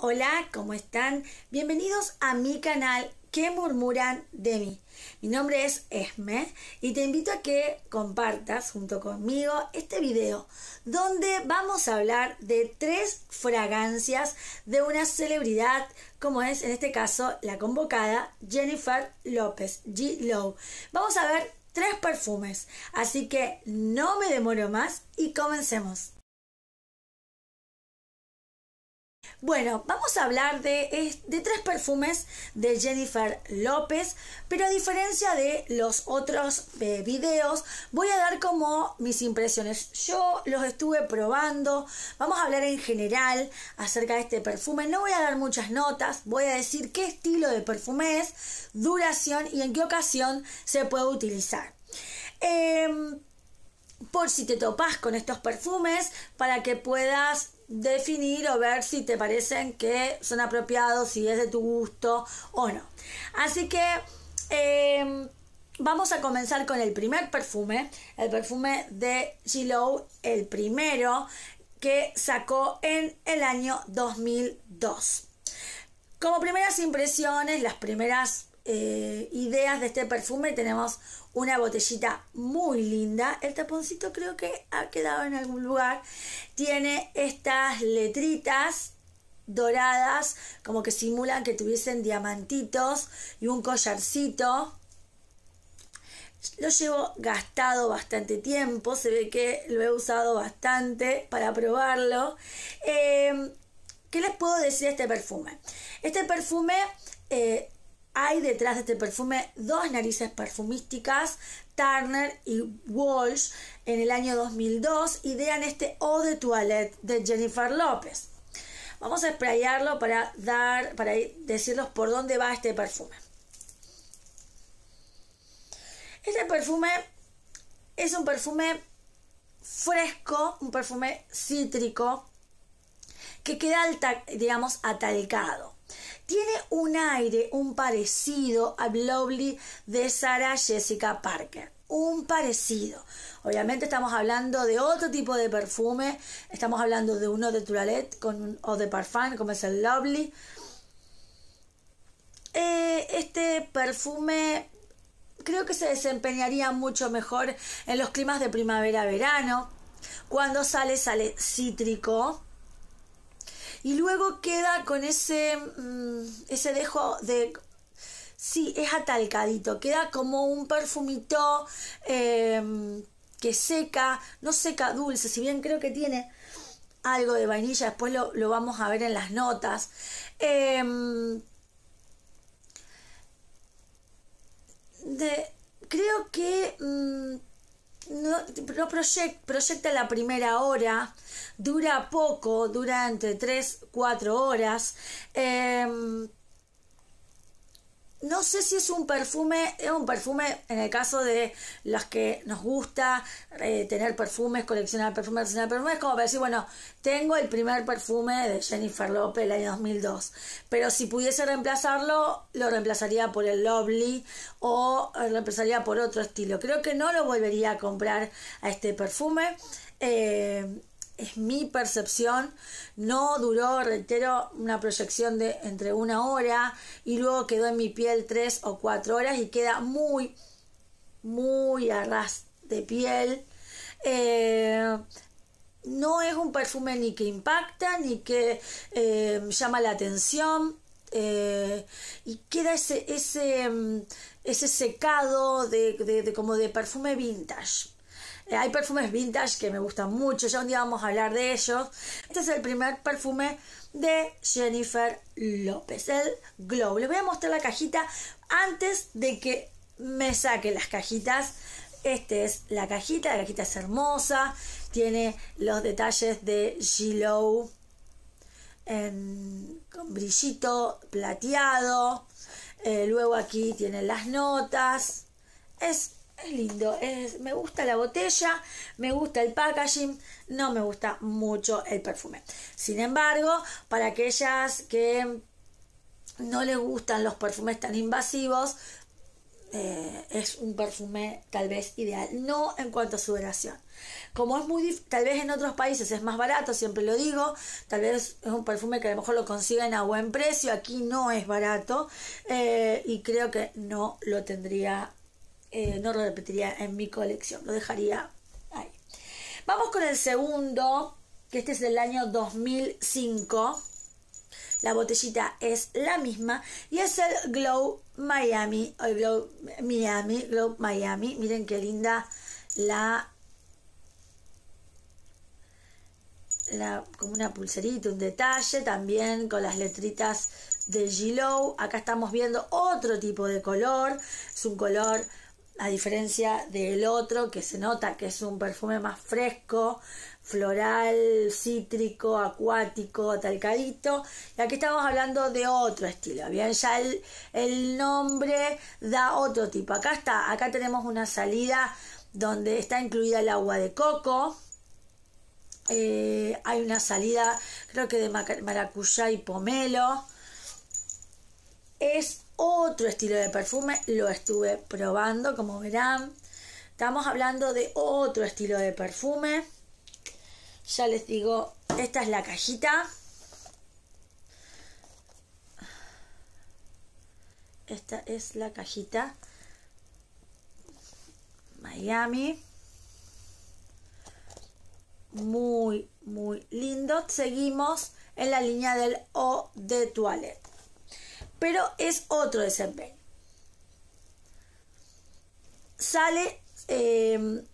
Hola, ¿cómo están? Bienvenidos a mi canal ¿Qué murmuran de mí? Mi nombre es Esme y te invito a que compartas junto conmigo este video donde vamos a hablar de tres fragancias de una celebridad como es en este caso la convocada Jennifer López, G. Lowe. Vamos a ver tres perfumes, así que no me demoro más y comencemos. Bueno, vamos a hablar de, tres perfumes de Jennifer López, pero a diferencia de los otros eh, videos, voy a dar como mis impresiones. Yo los estuve probando, vamos a hablar en general acerca de este perfume, no voy a dar muchas notas, voy a decir qué estilo de perfume es, duración y en qué ocasión se puede utilizar. Em, por si te topas con estos perfumes, para que puedas definir o ver si te parecen que son apropiados, si es de tu gusto o no. Así que em, vamos a comenzar con el primer perfume, el perfume de G-Low, el primero que sacó en el año 2002. Como primeras impresiones, las primeras eh, ideas de este perfume tenemos una botellita muy linda. El taponcito creo que ha quedado en algún lugar. Tiene estas letritas doradas, como que simulan que tuviesen diamantitos y un collarcito. Lo llevo gastado bastante tiempo, se ve que lo he usado bastante para probarlo. Eh, ¿Qué les puedo decir de este perfume? Este perfume eh, hay detrás de este perfume dos narices perfumísticas, Turner y Walsh, en el año 2002, idean este Eau de Toilette de Jennifer López. Vamos a sprayarlo para dar, para decirles por dónde va este perfume. Este perfume es un perfume fresco, un perfume cítrico, que queda, digamos, atalcado. Tiene un aire, un parecido al Lovely de Sarah Jessica Parker. Un parecido. Obviamente estamos hablando de otro tipo de perfume. Estamos hablando de uno de Tourette con, o de Parfum, como es el Lovely. Eh, este perfume creo que se desempeñaría mucho mejor en los climas de primavera-verano. Cuando sale, sale cítrico. Y luego queda con ese, mm, ese dejo de... Sí, es atalcadito, queda como un perfumito em, que seca, no seca dulce, si bien creo que tiene algo de vainilla, después lo, vamos a ver en las notas. Em, creo que mm, no, no proyecta la primera hora, dura poco, dura entre 3, 4 horas. Eh, no sé si es un perfume, es un perfume en el caso de los que nos gusta eh, tener perfumes, coleccionar perfumes, coleccionar perfumes, es como para decir, bueno, tengo el primer perfume de Jennifer López del año 2002, pero si pudiese reemplazarlo, lo reemplazaría por el Lovely o lo reemplazaría por otro estilo. Creo que no lo volvería a comprar a este perfume. Eh, es mi percepción, no duró, reitero, una proyección de entre una hora y luego quedó en mi piel tres o cuatro horas y queda muy, muy a ras de piel. Eh, no es un perfume ni que impacta, ni que eh, llama la atención. Eh, y queda ese, ese, mm, ese secado de como de perfume vintage eh, hay perfumes vintage que me gustan mucho, ya un día vamos a hablar de ellos. Este es el primer perfume de Jennifer López, el Glow. Les voy a mostrar la cajita antes de que me saque las cajitas. este es la cajita, la cajita es hermosa, tiene los detalles de g con brillito plateado. Eh, luego aquí tienen las notas. Es es lindo, es, me gusta la botella, me gusta el packaging, no me gusta mucho el perfume. Sin embargo, para aquellas que no les gustan los perfumes tan invasivos, eh, es un perfume tal vez ideal, no en cuanto a su duración. Como es muy tal vez en otros países es más barato, siempre lo digo, tal vez es un perfume que a lo mejor lo consiguen a buen precio, aquí no es barato eh, y creo que no lo tendría eh, no lo repetiría en mi colección, lo dejaría ahí. Vamos con el segundo, que este es del año 2005. La botellita es la misma y es el Glow Miami, Glow Miami, Glow Miami. Miren qué linda la La, como una pulserita, un detalle, también con las letritas de Glow. Acá estamos viendo otro tipo de color, es un color a diferencia del otro que se nota que es un perfume más fresco, floral, cítrico, acuático, talcadito. Y aquí estamos hablando de otro estilo. Bien, ya el, nombre da otro tipo. Acá está, acá tenemos una salida donde está incluida el agua de coco. Eh, hay una salida, creo que de maracuyá y pomelo. Es otro estilo de perfume, lo estuve probando, como verán. Estamos hablando de otro estilo de perfume. Ya les digo, esta es la cajita. Esta es la cajita. Miami. Muy, muy lindo. Seguimos en la línea del O de Toilette pero es otro desempeño. Sale, em,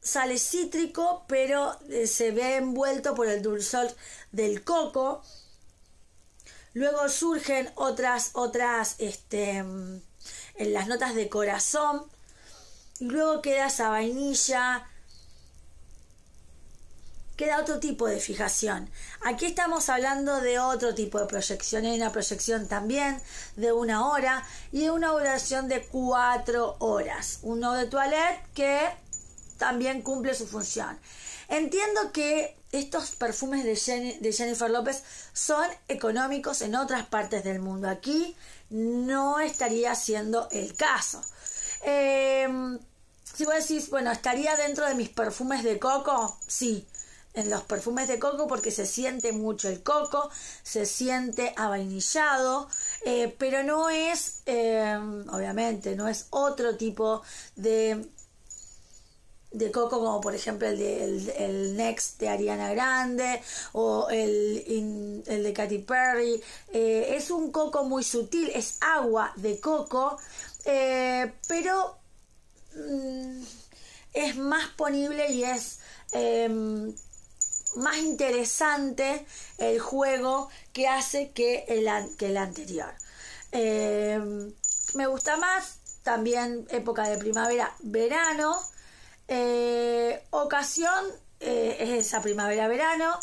sale cítrico, pero eh, se ve envuelto por el dulzor del coco. Luego surgen otras, otras, este, em, en las notas de corazón. luego queda esa vainilla, queda otro tipo de fijación. Aquí estamos hablando de otro tipo de proyección. Hay una proyección también de una hora y una duración de cuatro horas. ...un Uno de toilette que también cumple su función. Entiendo que estos perfumes de, Jennifer López son económicos en otras partes del mundo. Aquí no estaría siendo el caso. Eh, si vos decís, bueno, ¿estaría dentro de mis perfumes de coco? Sí, en los perfumes de coco porque se siente mucho el coco, se siente avainillado, eh, pero no es, eh, obviamente, no es otro tipo de, de coco como por ejemplo el, de, el, Next de Ariana Grande o el, de Katy Perry. Eh, es un coco muy sutil, es agua de coco, pero mm, es más ponible y es em, más interesante el juego que hace que el, el anterior. Em, me gusta más también época de primavera, verano. Eh, ocasión eh, es esa primavera-verano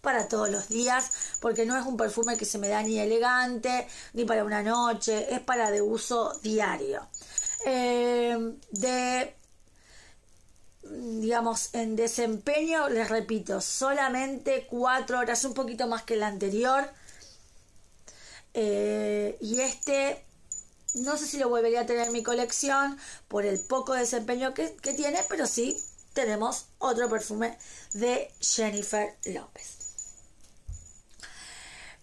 para todos los días, porque no es un perfume que se me da ni elegante, ni para una noche, es para de uso diario. Em, de digamos, en desempeño, les repito, solamente cuatro horas, un poquito más que el anterior. Eh, y este, no sé si lo volvería a tener en mi colección por el poco desempeño que, que tiene, pero sí tenemos otro perfume de Jennifer López.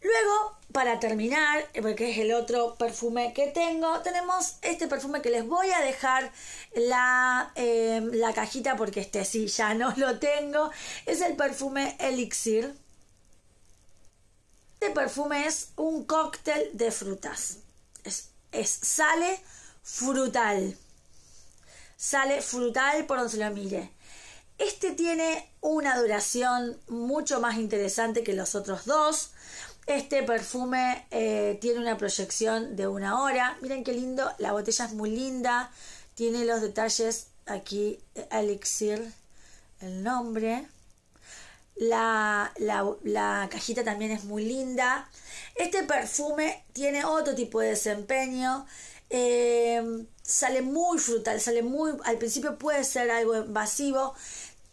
Luego, para terminar, porque es el otro perfume que tengo, tenemos este perfume que les voy a dejar em, la, cajita porque este sí ya no lo tengo. Es el perfume Elixir. Este perfume es un cóctel de frutas. Es, es sale frutal. Sale frutal por donde se lo mire. Este tiene una duración mucho más interesante que los otros dos. Este perfume eh, tiene una proyección de una hora. Miren qué lindo, la botella es muy linda. Tiene los detalles aquí, eh, Elixir, el nombre. La, la, cajita también es muy linda. Este perfume tiene otro tipo de desempeño. Eh, sale muy frutal, sale muy. Al principio puede ser algo invasivo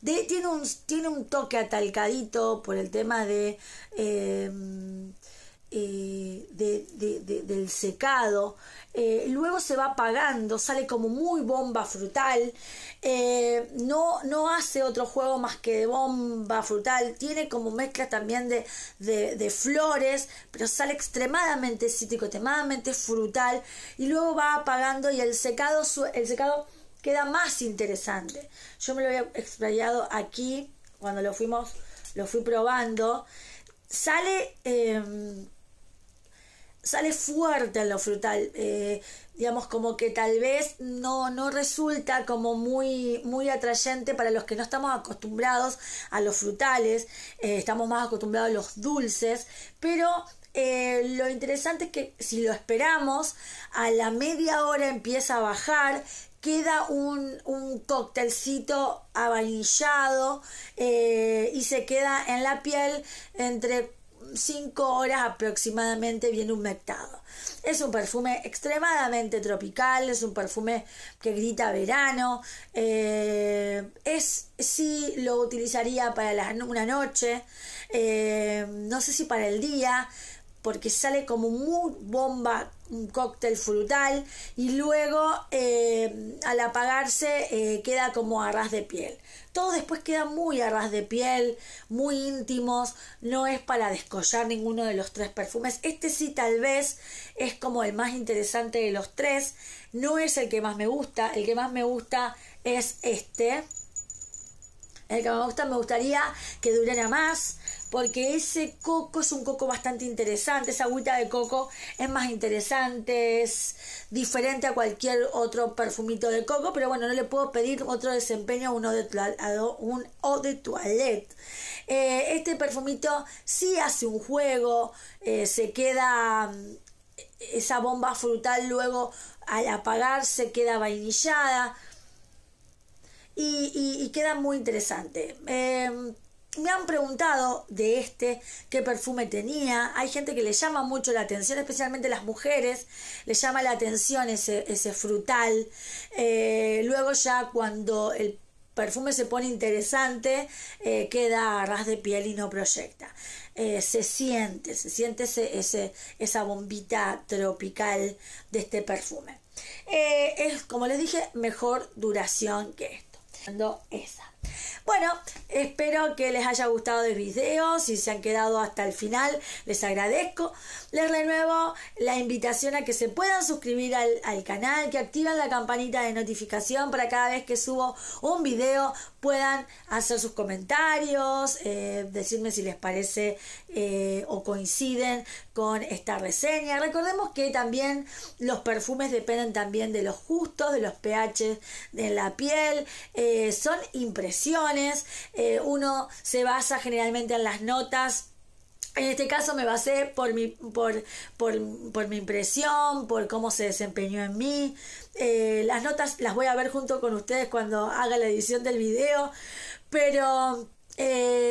tiene, un, tiene un toque atalcadito por el tema de, em, eh, del secado. Eh, luego se va apagando, sale como muy bomba frutal. Eh, no, no hace otro juego más que de bomba frutal. Tiene como mezcla también de, flores, pero sale extremadamente cítrico, extremadamente frutal. Y luego va apagando y el secado, el secado queda más interesante. Yo me lo había explayado aquí cuando lo fuimos, lo fui probando. Sale, em, sale fuerte en lo frutal, eh, digamos como que tal vez no, no resulta como muy, muy atrayente para los que no estamos acostumbrados a los frutales, eh, estamos más acostumbrados a los dulces, pero eh, lo interesante es que si lo esperamos, a la media hora empieza a bajar, queda un, cóctelcito avanillado eh, y se queda en la piel entre 5 horas aproximadamente bien humectado. Es un perfume extremadamente tropical, es un perfume que grita verano. Eh, es si lo utilizaría para la, una noche, eh, no sé si para el día, porque sale como muy bomba, un cóctel frutal, y luego eh, al apagarse eh, queda como a ras de piel. Todo después queda muy a ras de piel, muy íntimos, no es para descollar ninguno de los tres perfumes. Este sí tal vez es como el más interesante de los tres, no es el que más me gusta, el que más me gusta es este el que me gusta, me gustaría que durara más, porque ese coco es un coco bastante interesante, esa agüita de coco es más interesante, es diferente a cualquier otro perfumito de coco, pero bueno, no le puedo pedir otro desempeño un eau de toilette. Eh, este perfumito sí hace un juego, eh, se queda mm, esa bomba frutal luego al apagar se queda vainillada y, queda muy interesante. Em, me han preguntado de este qué perfume tenía. Hay gente que le llama mucho la atención, especialmente las mujeres, le llama la atención ese, frutal. Eh, luego ya cuando el perfume se pone interesante, eh, queda a ras de piel y no proyecta. Eh, se siente, se siente ese, esa bombita tropical de este perfume. es, como les dije, mejor duración que este esa bueno, espero que les haya gustado el video. Si se han quedado hasta el final, les agradezco. Les renuevo la invitación a que se puedan suscribir al, canal, que activen la campanita de notificación para cada vez que subo un video puedan hacer sus comentarios, eh, decirme si les parece eh, o coinciden con esta reseña. Recordemos que también los perfumes dependen también de los gustos, de los pH de la piel, eh, son impresiones eh, uno se basa generalmente en las notas en este caso me basé por mi, por, por, mi impresión, por cómo se desempeñó en mí. Eh, las notas las voy a ver junto con ustedes cuando haga la edición del video, pero eh,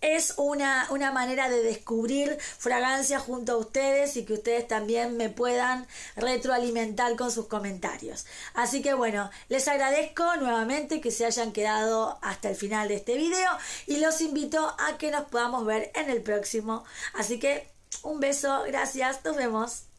es una, manera de descubrir fragancias junto a ustedes y que ustedes también me puedan retroalimentar con sus comentarios. Así que bueno, les agradezco nuevamente que se hayan quedado hasta el final de este video y los invito a que nos podamos ver en el próximo. Así que un beso, gracias, nos vemos.